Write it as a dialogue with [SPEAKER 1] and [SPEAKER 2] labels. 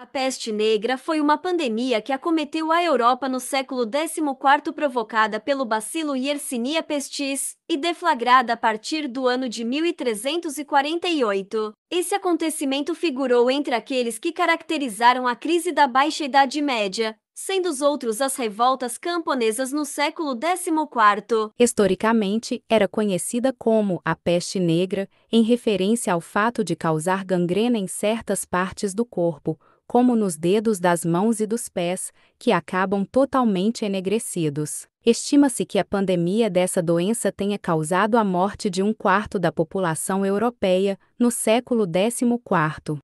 [SPEAKER 1] A peste negra foi uma pandemia que acometeu a Europa no século XIV, provocada pelo bacilo Yersinia pestis e deflagrada a partir do ano de 1348. Esse acontecimento figurou entre aqueles que caracterizaram a crise da Baixa Idade Média, sendo os outros as revoltas camponesas no século XIV.
[SPEAKER 2] Historicamente, era conhecida como a peste negra, em referência ao fato de causar gangrena em certas partes do corpo, como nos dedos das mãos e dos pés, que acabam totalmente enegrecidos. Estima-se que a pandemia dessa doença tenha causado a morte de um quarto da população europeia no século XIV.